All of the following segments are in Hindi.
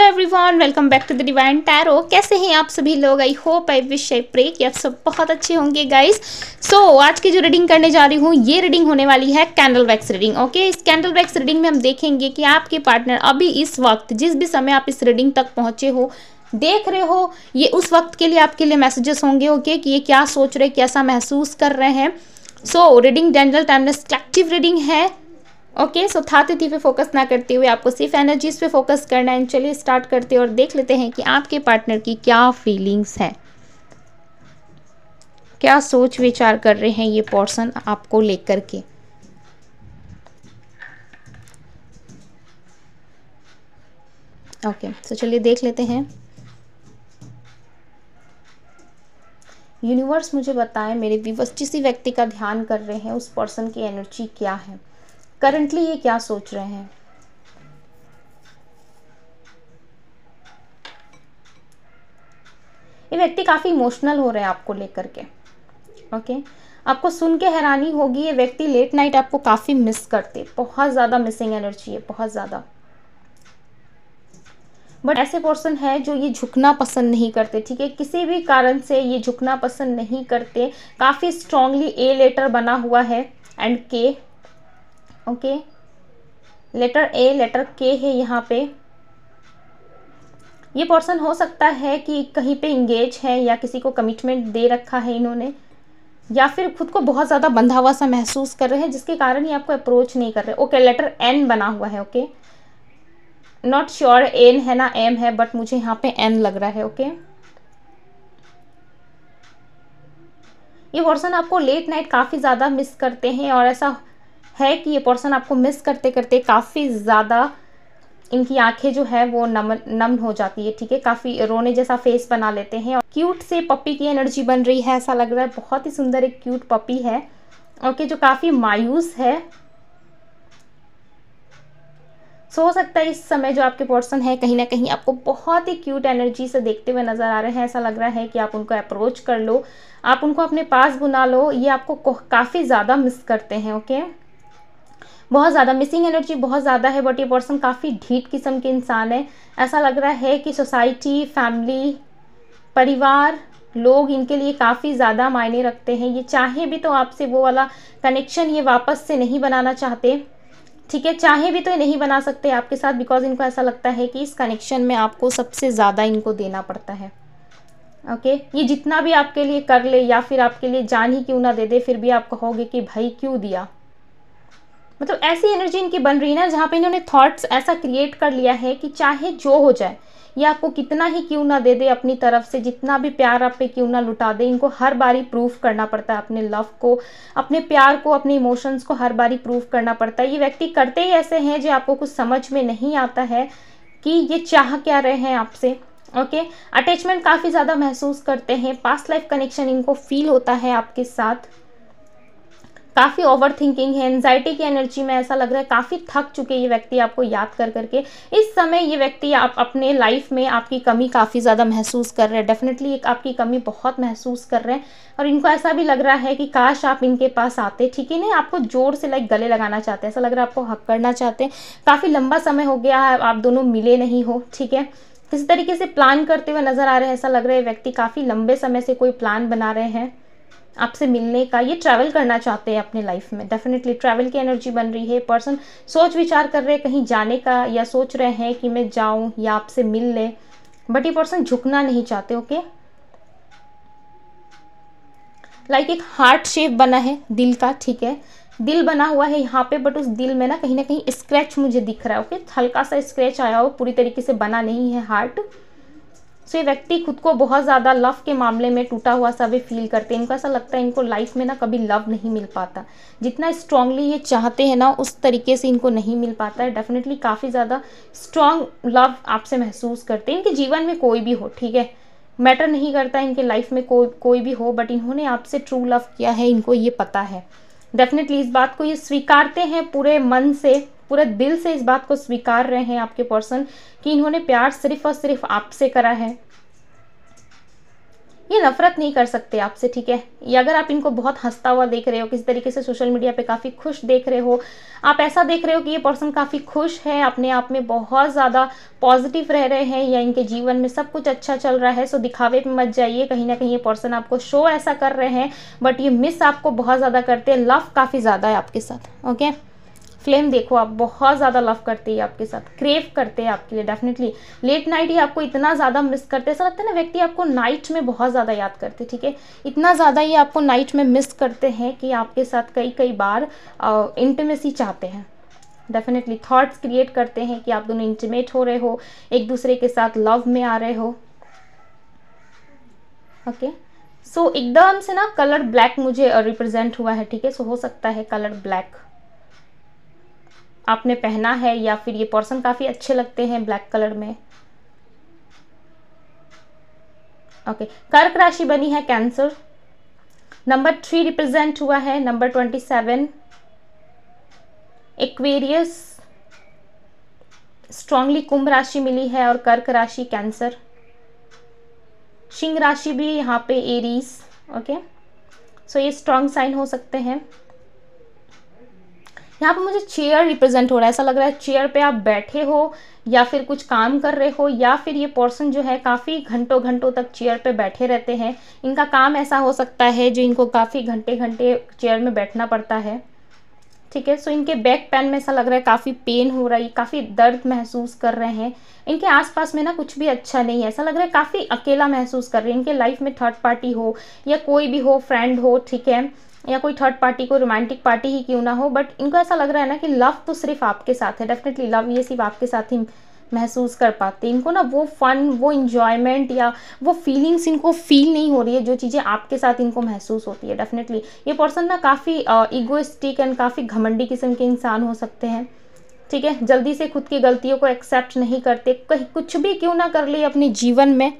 Hello everyone welcome back to the divine tarot कैसे हैं आप सभी लोग I hope I wish I pray कि आप सब बहुत अच्छे होंगे गाइस सो so, आज की जो रीडिंग करने जा रही हूँ ये रीडिंग होने वाली है कैंडल वैक्स रीडिंग ओके इस कैंडल वैक्स रीडिंग में हम देखेंगे कि आपके पार्टनर अभी इस वक्त जिस भी समय आप इस रीडिंग तक पहुँचे हो देख रहे हो ये उस वक्त के लिए आपके लिए मैसेजेस होंगे ओके okay? कि ये क्या सोच रहे कैसा महसूस कर रहे हैं so reading general timeless collective reading है ओके सो था तिथि पे फोकस ना करते हुए आपको सिर्फ एनर्जीज पे फोकस करना है चलिए स्टार्ट करते हैं और देख लेते हैं कि आपके पार्टनर की क्या फीलिंग्स है क्या सोच विचार कर रहे हैं ये पर्सन आपको लेकर के ओके सो चलिए देख लेते हैं यूनिवर्स मुझे बताएं मेरे व्यूवर्स जिस व्यक्ति का ध्यान कर रहे हैं उस पर्सन की एनर्जी क्या है करंटली ये क्या सोच रहे हैं ये व्यक्ति काफ़ी इमोशनल हो रहे हैं आपको लेकर के ओके आपको सुन के हैरानी होगी ये व्यक्ति लेट नाइट आपको काफ़ी मिस करते बहुत ज़्यादा मिसिंग एनर्जी है बहुत ज़्यादा बट ऐसे पर्सन है जो ये झुकना पसंद नहीं करते ठीक है किसी भी कारण से ये झुकना पसंद नहीं करते काफ़ी स्ट्रांगली ए लेटर बना हुआ है एंड के ओके लेटर ए लेटर के है यहाँ पे ये पर्सन हो सकता है कि कहीं पे इंगेज है या किसी को कमिटमेंट दे रखा है इन्होंने या फिर खुद को बहुत ज़्यादा बंधा हुआ सा महसूस कर रहे हैं जिसके कारण ये आपको अप्रोच नहीं कर रहे ओके लेटर एन बना हुआ है ओके नॉट श्योर एन है ना एम है बट मुझे यहाँ पे एन लग रहा है ओके ये पर्सन आपको लेट नाइट काफ़ी ज़्यादा मिस करते हैं और ऐसा है कि ये पर्सन आपको मिस करते करते काफ़ी ज़्यादा इनकी आंखें जो है वो नम नम हो जाती है ठीक है काफ़ी रोने जैसा फेस बना लेते हैं और क्यूट से पपी की एनर्जी बन रही है ऐसा लग रहा है बहुत ही सुंदर एक क्यूट पपी है ओके जो काफ़ी मायूस है सो हो सकता है इस समय जो आपके पर्सन है कहीं ना कहीं आपको बहुत ही क्यूट एनर्जी से देखते हुए नज़र आ रहे हैं ऐसा लग रहा है कि आप उनको अप्रोच कर लो आप उनको अपने पास बुला लो ये आपको काफ़ी ज़्यादा मिस करते हैं ओके okay? बहुत ज़्यादा मिसिंग एनर्जी बहुत ज़्यादा है बट ये पर्सन काफ़ी ढीठ किस्म के इंसान है ऐसा लग रहा है कि सोसाइटी फैमिली परिवार लोग इनके लिए काफ़ी ज़्यादा मायने रखते हैं ये चाहे भी तो आपसे वो वाला कनेक्शन ये वापस से नहीं बनाना चाहते ठीक है चाहे भी तो ये नहीं बना सकते आपके साथ बिकॉज इनको ऐसा लगता है कि इस कनेक्शन में आपको सबसे ज़्यादा इनको देना पड़ता है ओके okay? ये जितना भी आपके लिए कर ले या फिर आपके लिए जान ही क्यों ना दे दे फिर भी आप कहोगे कि भाई क्यों दिया मतलब ऐसी एनर्जी इनकी बन रही है ना जहाँ पे इन्होंने थॉट्स ऐसा क्रिएट कर लिया है कि चाहे जो हो जाए ये आपको कितना ही क्यों ना दे दे अपनी तरफ से जितना भी प्यार आप पे क्यों ना लुटा दे इनको हर बारी प्रूफ करना पड़ता है अपने लव को अपने प्यार को अपने इमोशंस को हर बारी प्रूफ करना पड़ता है ये व्यक्ति करते ही ऐसे हैं जो आपको कुछ समझ में नहीं आता है कि ये चाह क्या रहे हैं आपसे ओके अटैचमेंट काफ़ी ज़्यादा महसूस करते हैं पास्ट लाइफ कनेक्शन इनको फील होता है आपके साथ काफ़ी ओवर थिंकिंग है एनजाइटी की एनर्जी में ऐसा लग रहा है काफ़ी थक चुके ये व्यक्ति आपको याद कर करके इस समय ये व्यक्ति आप अपने लाइफ में आपकी कमी काफ़ी ज़्यादा महसूस कर रहे हैं डेफिनेटली एक आपकी कमी बहुत महसूस कर रहे हैं और इनको ऐसा भी लग रहा है कि काश आप इनके पास आते ठीक है नहीं आपको जोर से लाइक गले लगाना चाहते हैं ऐसा लग रहा है आपको हक करना चाहते हैं काफ़ी लंबा समय हो गया है आप दोनों मिले नहीं हो ठीक है किसी तरीके से प्लान करते हुए नज़र आ रहे हैं ऐसा लग रहा है व्यक्ति काफ़ी लंबे समय से कोई प्लान बना रहे हैं आपसे मिलने का ये ट्रैवल करना चाहते हैं अपने लाइफ में डेफिनेटली ट्रैवल की एनर्जी बन रही है पर्सन सोच विचार कर रहे हैं कहीं जाने का या सोच रहे हैं कि मैं जाऊं या आपसे मिल ले बट ये पर्सन झुकना नहीं चाहते ओके लाइक like एक हार्ट शेप बना है दिल का ठीक है दिल बना हुआ है यहाँ पे बट उस दिल में ना कहीं ना कहीं स्क्रैच मुझे दिख रहा है ओके हल्का सा स्क्रैच आया हो पूरी तरीके से बना नहीं है हार्ट सो ये व्यक्ति खुद को बहुत ज़्यादा लव के मामले में टूटा हुआ सा भी फील करते हैं इनको ऐसा लगता है इनको लाइफ में ना कभी लव नहीं मिल पाता जितना स्ट्रांगली ये चाहते हैं ना उस तरीके से इनको नहीं मिल पाता है डेफिनेटली काफ़ी ज़्यादा स्ट्रांग लव आपसे महसूस करते हैं इनके जीवन में कोई भी हो ठीक है मैटर नहीं करता इनके लाइफ में कोई कोई भी हो बट इन्होंने आपसे ट्रू लव किया है इनको ये पता है डेफिनेटली इस बात को ये स्वीकारते हैं पूरे मन से पूरा दिल से इस बात को स्वीकार रहे हैं आपके पर्सन कि इन्होंने प्यार सिर्फ और सिर्फ आपसे करा है ये नफरत नहीं कर सकते आपसे ठीक है या अगर आप इनको बहुत हंसता हुआ देख रहे हो किसी तरीके से सोशल मीडिया पे काफ़ी खुश देख रहे हो आप ऐसा देख रहे हो कि ये पर्सन काफ़ी खुश है अपने आप में बहुत ज़्यादा पॉजिटिव रह रहे हैं या इनके जीवन में सब कुछ अच्छा चल रहा है सो दिखावे पे मत जाइए कहीं ना कहीं ये पर्सन आपको शो ऐसा कर रहे हैं बट ये मिस आपको बहुत ज़्यादा करते हैं लव काफ़ी ज़्यादा है आपके साथ ओके फ्लेम देखो आप बहुत ज़्यादा लव करते हैं आपके साथ क्रेव करते हैं आपके लिए डेफिनेटली लेट नाइट ही आपको इतना ज़्यादा मिस करते ऐसा लगता है ना व्यक्ति आपको नाइट में बहुत ज़्यादा याद करते ठीक है इतना ज़्यादा ये आपको नाइट में मिस करते हैं कि आपके साथ कई कई बार इंटीमेसी चाहते हैं डेफिनेटली थॉट्स क्रिएट करते हैं कि आप दोनों इंटीमेट हो रहे हो एक दूसरे के साथ लव में आ रहे हो ओके okay. सो so, एकदम से ना कलर ब्लैक मुझे रिप्रेजेंट हुआ है ठीक है सो हो सकता है कलर ब्लैक आपने पहना है या फिर ये पर्सन काफ़ी अच्छे लगते हैं ब्लैक कलर में ओके okay. कर्क राशि बनी है कैंसर नंबर थ्री रिप्रेजेंट हुआ है number twenty seven Aquarius strongly कुंभ राशि मिली है और कर्क राशि कैंसर सिंह राशि भी यहाँ पे एरीज ओके सो ये स्ट्रांग साइन हो सकते हैं यहाँ पर मुझे चेयर रिप्रेजेंट हो रहा है ऐसा लग रहा है चेयर पे आप बैठे हो या फिर कुछ काम कर रहे हो या फिर ये पर्सन जो है काफ़ी घंटों घंटों तक चेयर पे बैठे रहते हैं इनका काम ऐसा हो सकता है जो इनको काफ़ी घंटे घंटे चेयर में बैठना पड़ता है ठीक है सो इनके बैक पेन में ऐसा लग रहा है काफ़ी पेन हो रही है काफ़ी दर्द महसूस कर रहे हैं इनके आसपास में ना कुछ भी अच्छा नहीं है ऐसा लग रहा है काफ़ी अकेला महसूस कर रहे हैं इनके लाइफ में थर्ड पार्टी हो या कोई भी हो फ्रेंड हो ठीक है या कोई थर्ड पार्टी को रोमांटिक पार्टी ही क्यों ना हो बट इनको ऐसा लग रहा है ना कि लव तो सिर्फ आपके साथ है डेफिनेटली लव ये सिर्फ आपके साथ ही महसूस कर पाते इनको ना वो फन वो इन्जॉयमेंट या वो फीलिंग्स इनको फील नहीं हो रही है जो चीज़ें आपके साथ इनको महसूस होती है डेफिनेटली ये पर्सन ना काफ़ी ईगोस्टिक एंड काफ़ी घमंडी किस्म के इंसान हो सकते हैं ठीक है जल्दी से खुद की गलतियों को एक्सेप्ट नहीं करते कहीं कुछ भी क्यों ना कर ले अपने जीवन में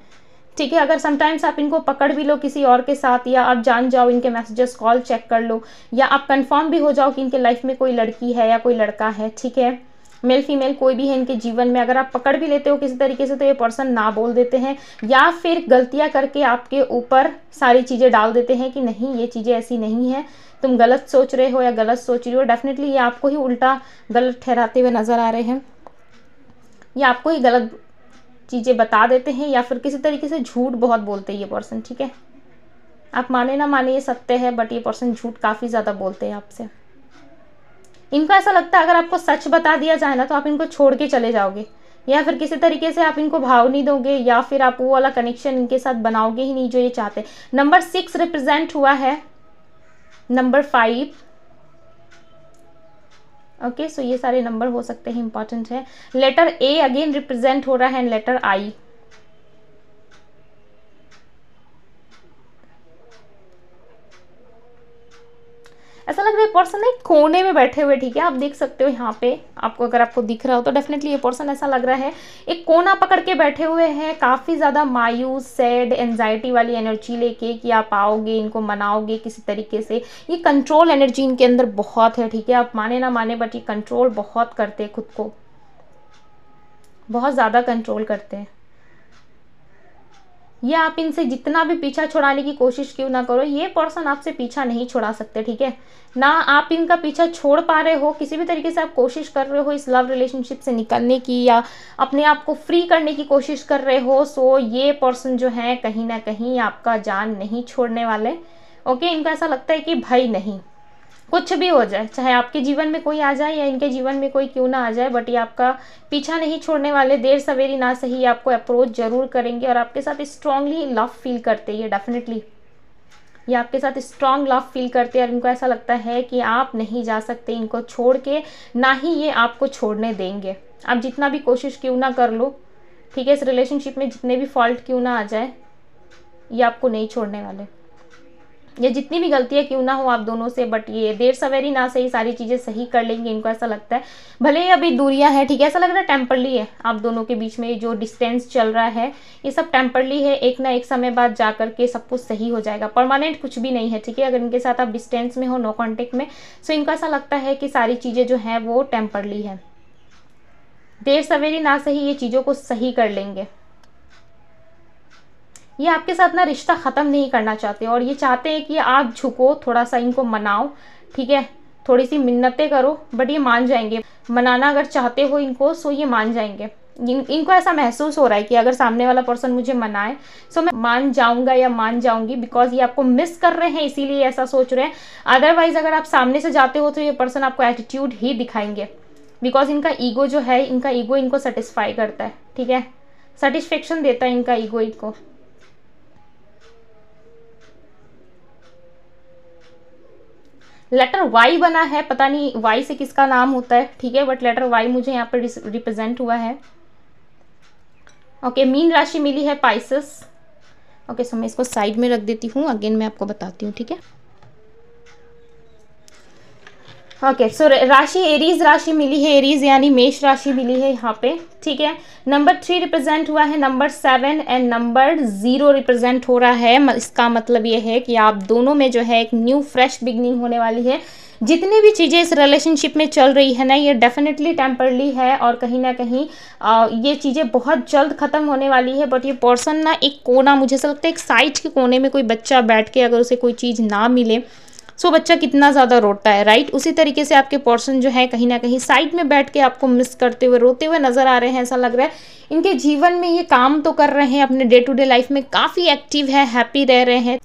ठीक है अगर समटाइम्स आप इनको पकड़ भी लो किसी और के साथ या आप जान जाओ इनके मैसेजेस कॉल चेक कर लो या आप कंफर्म भी हो जाओ कि इनके लाइफ में कोई लड़की है या कोई लड़का है ठीक है मेल फीमेल कोई भी है इनके जीवन में अगर आप पकड़ भी लेते हो किसी तरीके से तो ये पर्सन ना बोल देते हैं या फिर गलतियां करके आपके ऊपर सारी चीज़ें डाल देते हैं कि नहीं ये चीज़ें ऐसी नहीं है तुम गलत सोच रहे हो या गलत सोच रही हो डेफिनेटली ये आपको ही उल्टा गलत ठहराते हुए नज़र आ रहे हैं ये आपको ही गलत चीज़ें बता देते हैं या फिर किसी तरीके से झूठ बहुत बोलते हैं ये पर्सन ठीक है आप माने ना माने ये सत्य है बट ये पर्सन झूठ काफ़ी ज़्यादा बोलते हैं आपसे इनको ऐसा लगता है अगर आपको सच बता दिया जाए ना तो आप इनको छोड़ के चले जाओगे या फिर किसी तरीके से आप इनको भाव नहीं दोगे या फिर आप वो वाला कनेक्शन इनके साथ बनाओगे ही नहीं जो ये चाहते नंबर सिक्स रिप्रेजेंट हुआ है नंबर फाइव ओके सो ये सारे नंबर हो सकते हैं इंपॉर्टेंट है लेटर ए अगेन रिप्रेजेंट हो रहा है लेटर आई ऐसा लग रहा है पर्सन एक कोने में बैठे हुए ठीक है आप देख सकते हो यहाँ पे आपको अगर आपको दिख रहा हो तो डेफिनेटली ये पर्सन ऐसा लग रहा है एक कोना पकड़ के बैठे हुए हैं काफ़ी ज़्यादा मायूस सैड एनजाइटी वाली एनर्जी लेके कि आप आओगे इनको मनाओगे किसी तरीके से ये कंट्रोल एनर्जी इनके अंदर बहुत है ठीक है आप माने ना माने बट ये कंट्रोल बहुत करते हैं खुद को बहुत ज़्यादा कंट्रोल करते हैं ये आप इनसे जितना भी पीछा छुड़ाने की कोशिश क्यों ना करो ये पर्सन आपसे पीछा नहीं छुड़ा सकते ठीक है ना आप इनका पीछा छोड़ पा रहे हो किसी भी तरीके से आप कोशिश कर रहे हो इस लव रिलेशनशिप से निकलने की या अपने आप को फ्री करने की कोशिश कर रहे हो सो ये पर्सन जो है कहीं ना कहीं आपका जान नहीं छोड़ने वाले ओके इनको ऐसा लगता है कि भाई नहीं कुछ भी हो जाए चाहे आपके जीवन में कोई आ जाए या इनके जीवन में कोई क्यों ना आ जाए बट ये आपका पीछा नहीं छोड़ने वाले देर सवेरी ना सही आपको अप्रोच जरूर करेंगे और आपके साथ स्ट्रांगली लव फील करते ये डेफिनेटली ये आपके साथ स्ट्रांग लव फील करते हैं और इनको ऐसा लगता है कि आप नहीं जा सकते इनको छोड़ के ना ही ये आपको छोड़ने देंगे आप जितना भी कोशिश क्यों ना कर लो ठीक है इस रिलेशनशिप में जितने भी फॉल्ट क्यों ना आ जाए ये आपको नहीं छोड़ने वाले या जितनी भी गलतियाँ क्यों ना हो आप दोनों से बट ये देर सवेरी ना सही सारी चीज़ें सही कर लेंगे इनको ऐसा लगता है भले ही अभी दूरियाँ हैं ठीक है ऐसा लग रहा है टेम्परली है आप दोनों के बीच में जो डिस्टेंस चल रहा है ये सब टेम्परली है एक ना एक समय बाद जा करके सब कुछ सही हो जाएगा परमानेंट कुछ भी नहीं है ठीक है अगर इनके साथ आप डिस्टेंस में हो नो कॉन्टेक्ट में सो इनको ऐसा लगता है कि सारी चीज़ें जो हैं वो टेम्परली है देर सवेरी ना सही ये चीज़ों को सही कर लेंगे ये आपके साथ ना रिश्ता ख़त्म नहीं करना चाहते और ये चाहते हैं कि आप झुको थोड़ा सा इनको मनाओ ठीक है थोड़ी सी मिन्नतें करो बट ये मान जाएंगे मनाना अगर चाहते हो इनको सो ये मान जाएंगे इन, इनको ऐसा महसूस हो रहा है कि अगर सामने वाला पर्सन मुझे मनाए सो मैं मान जाऊंगा या मान जाऊंगी बिकॉज ये आपको मिस कर रहे हैं इसीलिए ऐसा सोच रहे हैं अदरवाइज अगर आप सामने से जाते हो तो ये पर्सन आपको एटीट्यूड ही दिखाएंगे बिकॉज इनका ईगो जो है इनका ईगो इनको सेटिस्फाई करता है ठीक है सेटिस्फेक्शन देता है इनका ईगो इनको लेटर वाई बना है पता नहीं वाई से किसका नाम होता है ठीक है बट लेटर वाई मुझे यहाँ पर रिप्रेजेंट हुआ है ओके मीन राशि मिली है पाइसस ओके सो मैं इसको साइड में रख देती हूँ अगेन मैं आपको बताती हूँ ठीक है ओके सो राशि एरीज राशि मिली है एरीज यानी मेष राशि मिली है यहाँ पे ठीक है नंबर थ्री रिप्रेजेंट हुआ है number seven and number zero represent हो रहा है इसका मतलब ये है कि आप दोनों में जो है एक न्यू फ्रेश बिगनिंग होने वाली है जितनी भी चीज़ें इस रिलेशनशिप में चल रही है ना ये डेफिनेटली टेम्परली है और कहीं ना कहीं आ, ये चीज़ें बहुत जल्द ख़त्म होने वाली है बट ये पर्सन ना एक कोना मुझे ऐसा लगता है एक साइड के कोने में कोई बच्चा बैठ के अगर उसे कोई चीज़ ना मिले सो बच्चा कितना ज़्यादा रोता है राइट उसी तरीके से आपके पोर्सन जो है कहीं ना कहीं साइड में बैठ के आपको मिस करते हुए रोते हुए नजर आ रहे हैं ऐसा लग रहा है इनके जीवन में ये काम तो कर रहे हैं अपने डे टू डे लाइफ में काफ़ी एक्टिव है हैप्पी रह रहे हैं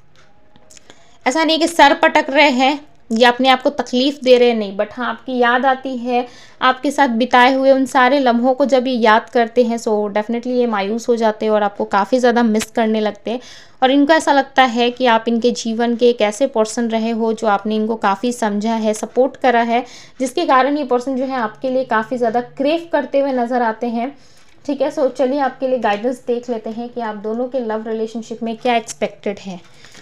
ऐसा नहीं कि सर पटक रहे हैं ये अपने आप को तकलीफ़ दे रहे नहीं बट हाँ आपकी याद आती है आपके साथ बिताए हुए उन सारे लम्हों को जब ये याद करते हैं सो डेफिनेटली ये मायूस हो जाते हैं और आपको काफ़ी ज़्यादा मिस करने लगते हैं और इनको ऐसा लगता है कि आप इनके जीवन के एक ऐसे पर्सन रहे हो जो आपने इनको काफ़ी समझा है सपोर्ट करा है जिसके कारण ये पर्सन जो है आपके लिए काफ़ी ज़्यादा क्रेव करते हुए नज़र आते हैं ठीक है सो चलिए आपके लिए गाइडेंस देख लेते हैं कि आप दोनों के लव रिलेशनशिप में क्या एक्सपेक्टेड है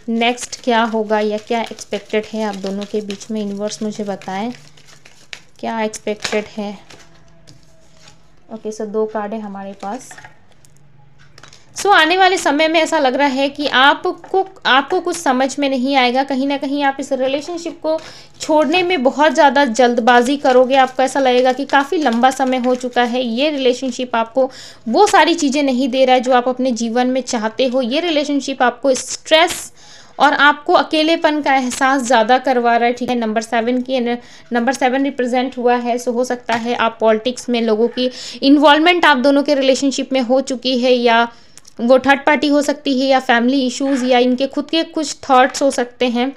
नेक्स्ट क्या होगा या क्या एक्सपेक्टेड है आप दोनों के बीच में इनवर्स मुझे बताएं क्या एक्सपेक्टेड है ओके सो दो कार्ड है हमारे पास सो so, आने वाले समय में ऐसा लग रहा है कि आपको आपको कुछ समझ में नहीं आएगा कहीं ना कहीं आप इस रिलेशनशिप को छोड़ने में बहुत ज़्यादा जल्दबाजी करोगे आपको ऐसा लगेगा कि काफ़ी लंबा समय हो चुका है ये रिलेशनशिप आपको वो सारी चीज़ें नहीं दे रहा है जो आप अपने जीवन में चाहते हो ये रिलेशनशिप आपको स्ट्रेस और आपको अकेलेपन का एहसास ज़्यादा करवा रहा है ठीक है नंबर सेवन की नंबर सेवन रिप्रेजेंट हुआ है सो हो सकता है आप पॉलिटिक्स में लोगों की इन्वॉलमेंट आप दोनों के रिलेशनशिप में हो चुकी है या वो थर्ड पार्टी हो सकती है या फैमिली इश्यूज़ या इनके खुद के कुछ थाट्स हो सकते हैं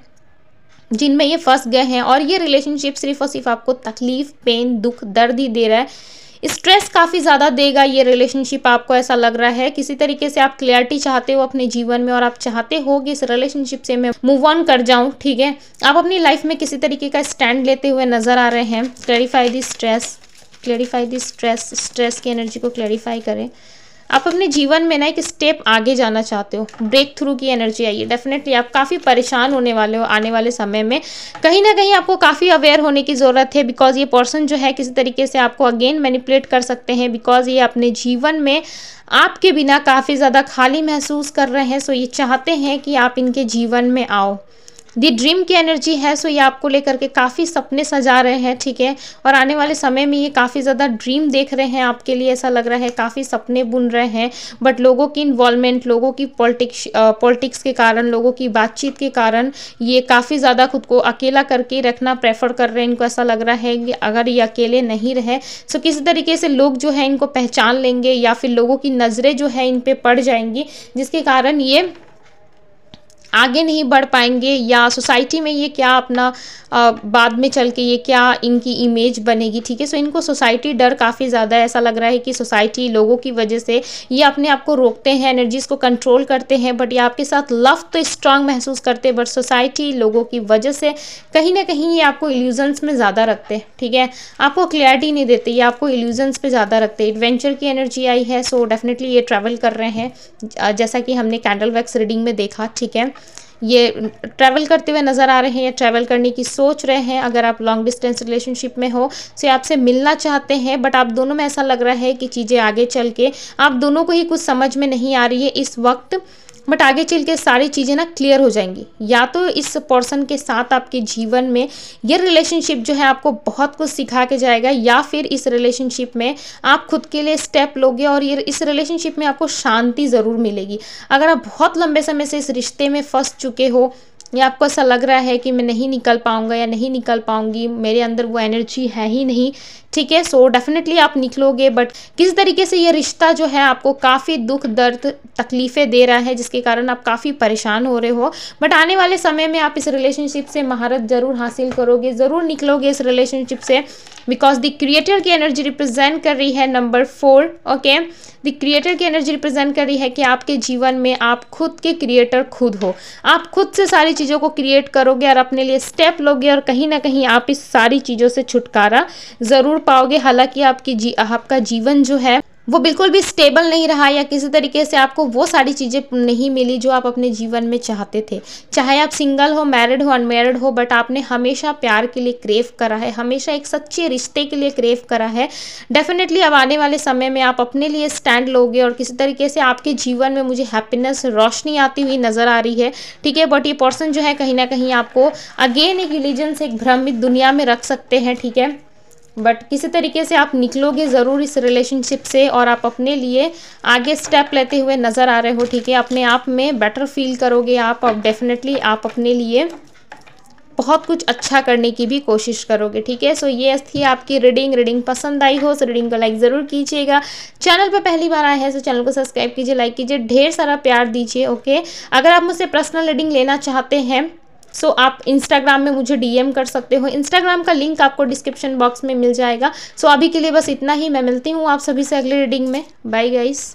जिनमें ये फंस गए हैं और ये रिलेशनशिप सिर्फ और सिर्फ आपको तकलीफ़ पेन दुख दर्द ही दे रहा है स्ट्रेस काफ़ी ज़्यादा देगा ये रिलेशनशिप आपको ऐसा लग रहा है किसी तरीके से आप क्लियरिटी चाहते हो अपने जीवन में और आप चाहते हो कि इस रिलेशनशिप से मैं मूव ऑन कर जाऊँ ठीक है आप अपनी लाइफ में किसी तरीके का स्टैंड लेते हुए नजर आ रहे हैं clarify the stress clarify the stress stress की एनर्जी को क्लैरिफाई करें आप अपने जीवन में ना एक स्टेप आगे जाना चाहते हो ब्रेक थ्रू की एनर्जी आई है डेफिनेटली आप काफ़ी परेशान होने वाले हो आने वाले समय में कहीं ना कहीं आपको काफ़ी अवेयर होने की ज़रूरत है बिकॉज ये पर्सन जो है किसी तरीके से आपको अगेन मैनिपुलेट कर सकते हैं बिकॉज ये अपने जीवन में आपके बिना काफ़ी ज़्यादा खाली महसूस कर रहे हैं सो ये चाहते हैं कि आप इनके जीवन में आओ दी ड्रीम की एनर्जी है सो ये आपको लेकर के काफ़ी सपने सजा रहे हैं ठीक है और आने वाले समय में ये काफ़ी ज़्यादा ड्रीम देख रहे हैं आपके लिए ऐसा लग रहा है काफ़ी सपने बुन रहे हैं बट लोगों की इन्वॉल्वमेंट लोगों की पॉलिटिक्स पॉलिटिक्स के कारण लोगों की बातचीत के कारण ये काफ़ी ज़्यादा खुद को अकेला करके रखना प्रेफर कर रहे हैं इनको ऐसा लग रहा है कि अगर ये अकेले नहीं रहे सो किसी तरीके से लोग जो है इनको पहचान लेंगे या फिर लोगों की नज़रें जो है इन पर पड़ जाएंगी जिसके कारण ये आगे नहीं बढ़ पाएंगे या सोसाइटी में ये क्या अपना आ, बाद में चल के ये क्या इनकी इमेज बनेगी ठीक है सो इनको सोसाइटी डर काफ़ी ज़्यादा ऐसा लग रहा है कि सोसाइटी लोगों की वजह से ये अपने आप को रोकते हैं एनर्जीज़ को कंट्रोल करते हैं बट ये आपके साथ लव तो स्ट्रांग महसूस करते हैं बट सोसाइटी लोगों की वजह से कहीं ना कहीं ये आपको इल्यूजन्स में ज़्यादा रखते हैं ठीक है आपको क्लियरिटी नहीं देते ये आपको इल्यूजन्स पर ज़्यादा रखते एडवेंचर की एनर्जी आई है सो डेफिनेटली ये ट्रैवल कर रहे हैं जैसा कि हमने कैंडल वैक्स रीडिंग में देखा ठीक है ये ट्रैवल करते हुए नज़र आ रहे हैं या ट्रैवल करने की सोच रहे हैं अगर आप लॉन्ग डिस्टेंस रिलेशनशिप में हो से आपसे मिलना चाहते हैं बट आप दोनों में ऐसा लग रहा है कि चीज़ें आगे चल के आप दोनों को ही कुछ समझ में नहीं आ रही है इस वक्त बट आगे चल के सारी चीज़ें ना क्लियर हो जाएंगी या तो इस पर्सन के साथ आपके जीवन में ये रिलेशनशिप जो है आपको बहुत कुछ सिखा के जाएगा या फिर इस रिलेशनशिप में आप खुद के लिए स्टेप लोगे और ये इस रिलेशनशिप में आपको शांति ज़रूर मिलेगी अगर आप बहुत लंबे समय से इस रिश्ते में फंस चुके हो या आपको ऐसा लग रहा है कि मैं नहीं निकल पाऊँगा या नहीं निकल पाऊँगी मेरे अंदर वो एनर्जी है ही नहीं ठीक है सो डेफिनेटली आप निकलोगे बट किस तरीके से ये रिश्ता जो है आपको काफ़ी दुख दर्द तकलीफ़ें दे रहा है जिसके कारण आप काफ़ी परेशान हो रहे हो बट आने वाले समय में आप इस रिलेशनशिप से महारत ज़रूर हासिल करोगे ज़रूर निकलोगे इस रिलेशनशिप से बिकॉज द क्रिएटर की एनर्जी रिप्रेजेंट कर रही है number four okay the creator की एनर्जी रिप्रेजेंट कर रही है कि आपके जीवन में आप खुद के क्रिएटर खुद हो आप खुद से सारी चीज़ों को क्रिएट करोगे और अपने लिए स्टेप लोगे और कहीं ना कहीं आप इस सारी चीज़ों से छुटकारा ज़रूर पाओगे हालांकि आपकी जी आपका जीवन जो है वो बिल्कुल भी स्टेबल नहीं रहा या किसी तरीके से आपको वो सारी चीज़ें नहीं मिली जो आप अपने जीवन में चाहते थे चाहे आप सिंगल हो मैरिड हो अनमेरिड हो बट आपने हमेशा प्यार के लिए क्रेव करा है हमेशा एक सच्चे रिश्ते के लिए क्रेव करा है डेफिनेटली अब आने वाले समय में आप अपने लिए स्टैंड लोगे और किसी तरीके से आपके जीवन में मुझे हैप्पीनेस रोशनी आती हुई नज़र आ रही है ठीक है बट ये पर्सन जो है कहीं ना कहीं आपको अगेन एक रिलीजन से एक भ्रमित दुनिया में रख सकते हैं ठीक है बट किसी तरीके से आप निकलोगे ज़रूर इस रिलेशनशिप से और आप अपने लिए आगे स्टेप लेते हुए नज़र आ रहे हो ठीक है अपने आप में बेटर फील करोगे आप और डेफिनेटली आप अपने लिए बहुत कुछ अच्छा करने की भी कोशिश करोगे ठीक है सो ये थी आपकी रीडिंग रीडिंग पसंद आई हो तो रीडिंग को लाइक ज़रूर कीजिएगा चैनल पर पहली बार आए हैं तो चैनल को सब्सक्राइब कीजिए लाइक कीजिए ढेर सारा प्यार दीजिए ओके अगर आप मुझसे पर्सनल रीडिंग लेना चाहते हैं सो आप इंस्टाग्राम में मुझे डीएम कर सकते हो इंस्टाग्राम का लिंक आपको डिस्क्रिप्शन बॉक्स में मिल जाएगा सो अभी के लिए बस इतना ही मैं मिलती हूँ आप सभी से अगले रीडिंग में बाय गाइस